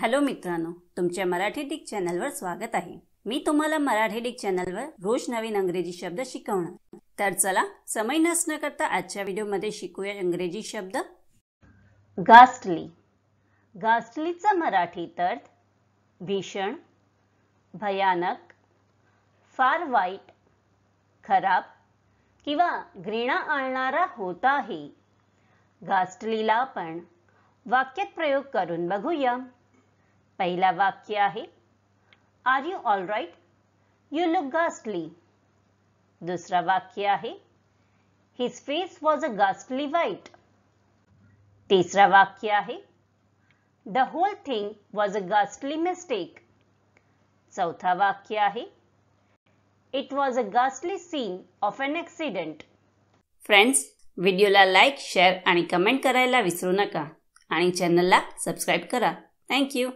hello मित्रांनो तुमच्या Marathi Dick चॅनलवर स्वागत आहे मी तुम्हाला मराठी डिक चॅनलवर रोज नवीन अंग्रेजी शब्द शिकवणार तर चला समय नसणं करता आजच्या व्हिडिओमध्ये शिकूया इंग्रजी शब्द गास्टली गास्टलीचा मराठी तर भीषण भयानक फार वाईट खराब किंवा घृणा आणणारा होता आहे गास्टलीला आपण वाक्यात प्रयोग करून बघूया पहिला वाक्य आहे are you all right you look ghastly दुसरा वाक्य आहे his face was a ghastly white तिसरा वाक्य आहे the whole thing was a ghastly mistake चौथा वाक्य आहे it was a ghastly scene of an accident friends व्हिडिओला लाईक शेअर आणि कमेंट करायला विसरू नका आणि चॅनलला सबस्क्राईब करा थँक्यू